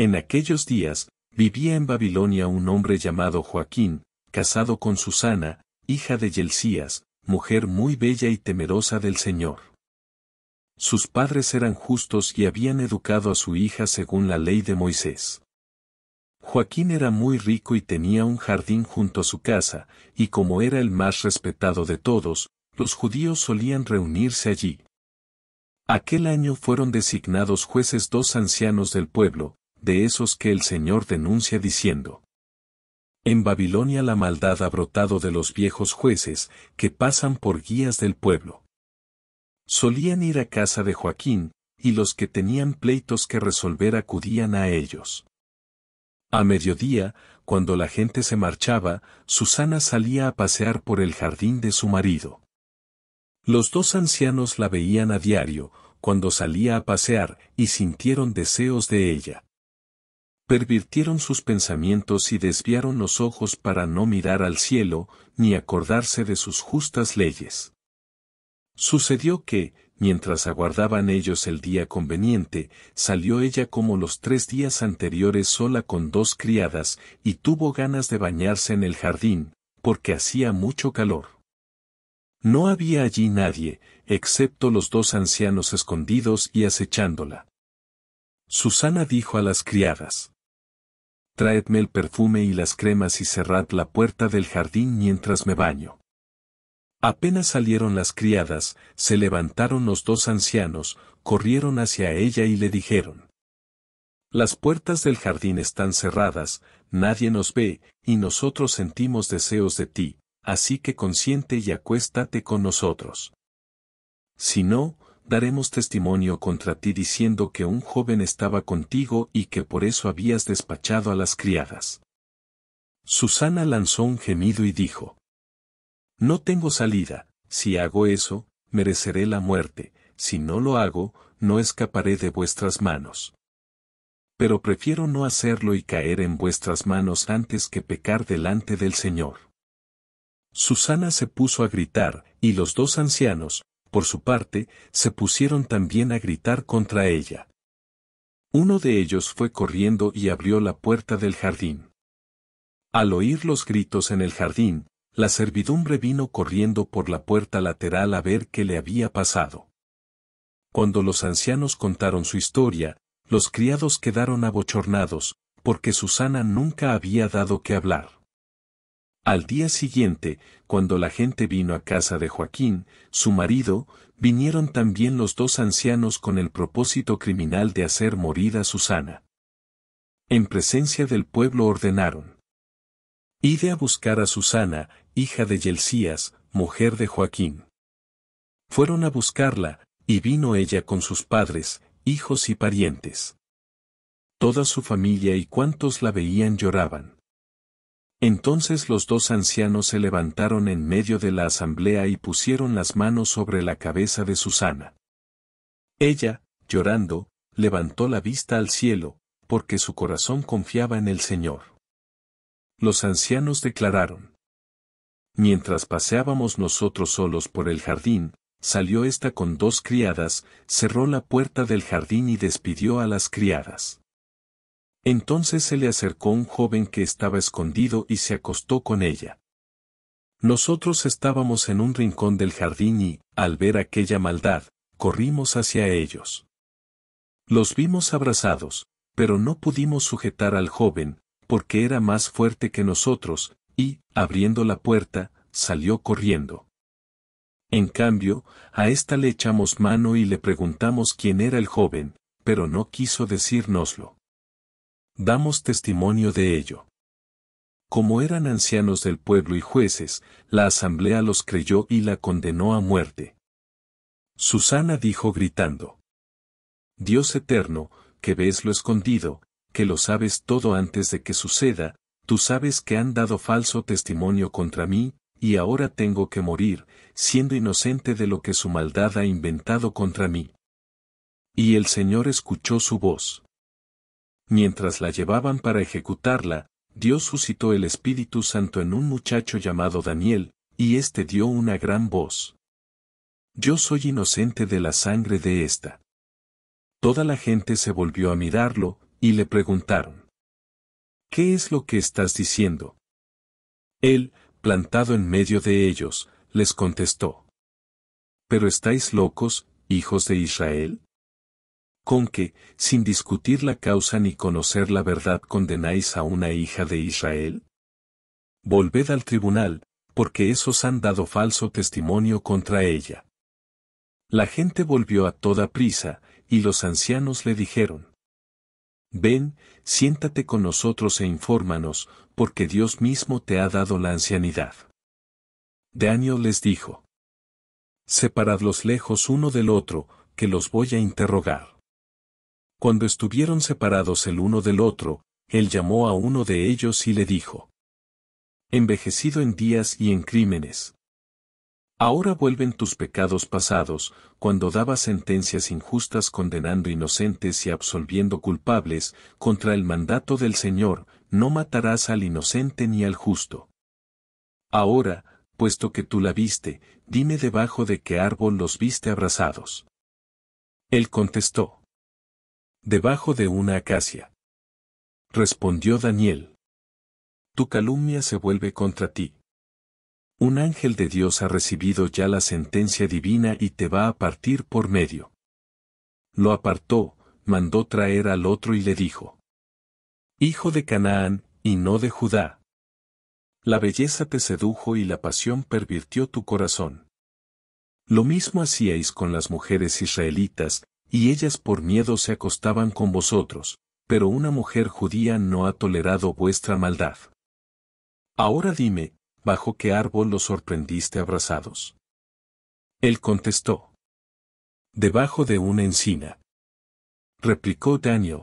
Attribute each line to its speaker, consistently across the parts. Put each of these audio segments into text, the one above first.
Speaker 1: En aquellos días, vivía en Babilonia un hombre llamado Joaquín, casado con Susana, hija de Yelcías, mujer muy bella y temerosa del Señor. Sus padres eran justos y habían educado a su hija según la ley de Moisés. Joaquín era muy rico y tenía un jardín junto a su casa, y como era el más respetado de todos, los judíos solían reunirse allí. Aquel año fueron designados jueces dos ancianos del pueblo, de esos que el Señor denuncia diciendo, En Babilonia la maldad ha brotado de los viejos jueces que pasan por guías del pueblo. Solían ir a casa de Joaquín, y los que tenían pleitos que resolver acudían a ellos. A mediodía, cuando la gente se marchaba, Susana salía a pasear por el jardín de su marido. Los dos ancianos la veían a diario, cuando salía a pasear, y sintieron deseos de ella pervirtieron sus pensamientos y desviaron los ojos para no mirar al cielo, ni acordarse de sus justas leyes. Sucedió que, mientras aguardaban ellos el día conveniente, salió ella como los tres días anteriores sola con dos criadas, y tuvo ganas de bañarse en el jardín, porque hacía mucho calor. No había allí nadie, excepto los dos ancianos escondidos y acechándola. Susana dijo a las criadas traedme el perfume y las cremas y cerrad la puerta del jardín mientras me baño. Apenas salieron las criadas, se levantaron los dos ancianos, corrieron hacia ella y le dijeron. Las puertas del jardín están cerradas, nadie nos ve, y nosotros sentimos deseos de ti, así que consiente y acuéstate con nosotros. Si no, daremos testimonio contra ti diciendo que un joven estaba contigo y que por eso habías despachado a las criadas. Susana lanzó un gemido y dijo, No tengo salida, si hago eso, mereceré la muerte, si no lo hago, no escaparé de vuestras manos. Pero prefiero no hacerlo y caer en vuestras manos antes que pecar delante del Señor. Susana se puso a gritar, y los dos ancianos, por su parte, se pusieron también a gritar contra ella. Uno de ellos fue corriendo y abrió la puerta del jardín. Al oír los gritos en el jardín, la servidumbre vino corriendo por la puerta lateral a ver qué le había pasado. Cuando los ancianos contaron su historia, los criados quedaron abochornados, porque Susana nunca había dado que hablar. Al día siguiente, cuando la gente vino a casa de Joaquín, su marido, vinieron también los dos ancianos con el propósito criminal de hacer morir a Susana. En presencia del pueblo ordenaron. Ide a buscar a Susana, hija de Yelcías, mujer de Joaquín. Fueron a buscarla, y vino ella con sus padres, hijos y parientes. Toda su familia y cuantos la veían lloraban. Entonces los dos ancianos se levantaron en medio de la asamblea y pusieron las manos sobre la cabeza de Susana. Ella, llorando, levantó la vista al cielo, porque su corazón confiaba en el Señor. Los ancianos declararon. Mientras paseábamos nosotros solos por el jardín, salió ésta con dos criadas, cerró la puerta del jardín y despidió a las criadas. Entonces se le acercó un joven que estaba escondido y se acostó con ella. Nosotros estábamos en un rincón del jardín y, al ver aquella maldad, corrimos hacia ellos. Los vimos abrazados, pero no pudimos sujetar al joven, porque era más fuerte que nosotros, y, abriendo la puerta, salió corriendo. En cambio, a ésta le echamos mano y le preguntamos quién era el joven, pero no quiso decírnoslo damos testimonio de ello. Como eran ancianos del pueblo y jueces, la asamblea los creyó y la condenó a muerte. Susana dijo gritando, Dios eterno, que ves lo escondido, que lo sabes todo antes de que suceda, tú sabes que han dado falso testimonio contra mí, y ahora tengo que morir, siendo inocente de lo que su maldad ha inventado contra mí. Y el Señor escuchó su voz mientras la llevaban para ejecutarla, Dios suscitó el Espíritu Santo en un muchacho llamado Daniel, y éste dio una gran voz. Yo soy inocente de la sangre de ésta. Toda la gente se volvió a mirarlo, y le preguntaron. ¿Qué es lo que estás diciendo? Él, plantado en medio de ellos, les contestó. ¿Pero estáis locos, hijos de Israel? con que, sin discutir la causa ni conocer la verdad, condenáis a una hija de Israel? Volved al tribunal, porque esos han dado falso testimonio contra ella. La gente volvió a toda prisa, y los ancianos le dijeron, Ven, siéntate con nosotros e infórmanos, porque Dios mismo te ha dado la ancianidad. Daniel les dijo, Separadlos lejos uno del otro, que los voy a interrogar. Cuando estuvieron separados el uno del otro, él llamó a uno de ellos y le dijo, Envejecido en días y en crímenes. Ahora vuelven tus pecados pasados, cuando dabas sentencias injustas condenando inocentes y absolviendo culpables, contra el mandato del Señor, no matarás al inocente ni al justo. Ahora, puesto que tú la viste, dime debajo de qué árbol los viste abrazados. Él contestó debajo de una acacia. Respondió Daniel. Tu calumnia se vuelve contra ti. Un ángel de Dios ha recibido ya la sentencia divina y te va a partir por medio. Lo apartó, mandó traer al otro y le dijo. Hijo de Canaán, y no de Judá. La belleza te sedujo y la pasión pervirtió tu corazón. Lo mismo hacíais con las mujeres israelitas, y ellas por miedo se acostaban con vosotros, pero una mujer judía no ha tolerado vuestra maldad. Ahora dime, ¿bajo qué árbol los sorprendiste abrazados? Él contestó. Debajo de una encina. Replicó Daniel.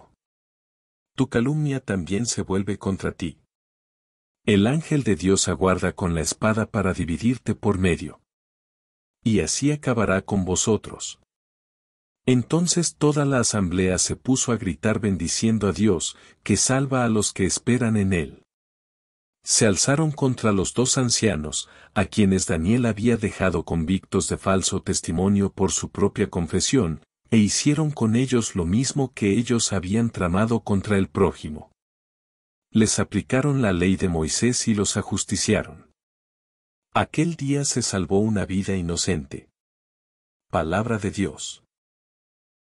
Speaker 1: Tu calumnia también se vuelve contra ti. El ángel de Dios aguarda con la espada para dividirte por medio. Y así acabará con vosotros. Entonces toda la asamblea se puso a gritar bendiciendo a Dios, que salva a los que esperan en él. Se alzaron contra los dos ancianos, a quienes Daniel había dejado convictos de falso testimonio por su propia confesión, e hicieron con ellos lo mismo que ellos habían tramado contra el prójimo. Les aplicaron la ley de Moisés y los ajusticiaron. Aquel día se salvó una vida inocente. Palabra de Dios.